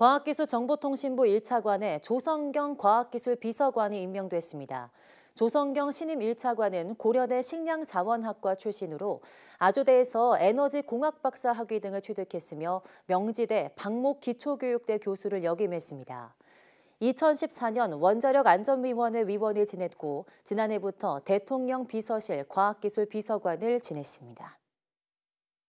과학기술정보통신부 1차관에 조성경 과학기술 비서관이 임명됐습니다. 조성경 신임 1차관은 고려대 식량자원학과 출신으로 아주대에서 에너지 공학 박사 학위 등을 취득했으며 명지대 박목 기초교육대 교수를 역임했습니다. 2014년 원자력 안전위원회 위원을 지냈고 지난해부터 대통령 비서실 과학기술 비서관을 지냈습니다.